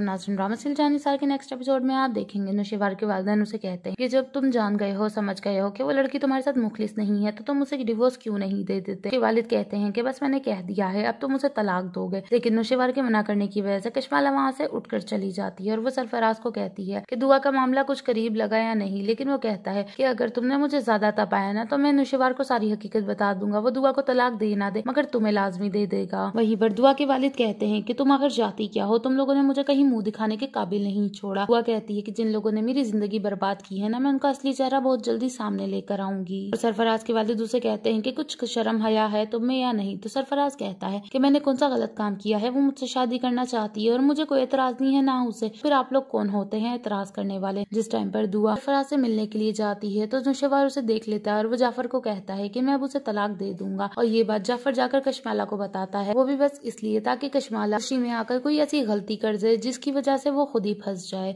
नाजन drama सिल जानी सार के नेक्स्ट एपिसोड में आप देखेंगे नशेवार के वालदेन उसे कहते हैं कि जब तुम जान गए हो समझ गए हो कि वो लड़की तुम्हारे साथ मुखलिस नहीं है तो तुम उसे डिवोर्स क्यों नहीं दे देते कि वालिद कहते हैं कि बस मैंने कह दिया है अब तुम उसे तलाक दोगे लेकिन नशेवार के मना करने की वजह से कश्माला वहाँ से उठ चली जाती है और वो सरफराज को कहती है की दुआ का मामला कुछ करीब लगा या नहीं लेकिन वो कहता है की अगर तुमने मुझे ज्यादा तपाया ना तो मैं नशेवार को सारी हकीकत बता दूंगा वो दुआ को तलाक दे ना दे मगर तुम्हें लाजमी दे देगा वही पर दुआ के वालिद कहते हैं की तुम अगर जाती क्या हो तुम लोगों ने मुझे कहीं कभी मुंह दिखाने के काबिल नहीं छोड़ा हुआ कहती है कि जिन लोगों ने मेरी जिंदगी बर्बाद की है ना मैं उनका असली चेहरा बहुत जल्दी सामने लेकर आऊंगी और सरफराज के वालिद उसे कहते हैं कि कुछ शर्म हया है तुम्हें तो या नहीं तो सरफराज कहता है कि मैंने कौन सा गलत काम किया है वो मुझसे शादी करना चाहती है और मुझे कोई एतराज नहीं है ना उसे फिर आप लोग कौन होते हैं एतराज करने वाले जिस टाइम पर दुआ सरफराज से मिलने के लिए जाती है तो जोशेवार उसे देख लेता है और वो जाफर को कहता है की मैं अब उसे तलाक दे दूंगा और ये बात जाफर जाकर कश्माला को बताता है वो भी बस इसलिए ताकि कश्माला खुशी में आकर कोई ऐसी गलती कर दे जिस जिसकी वजह से वो खुद ही फंस जाए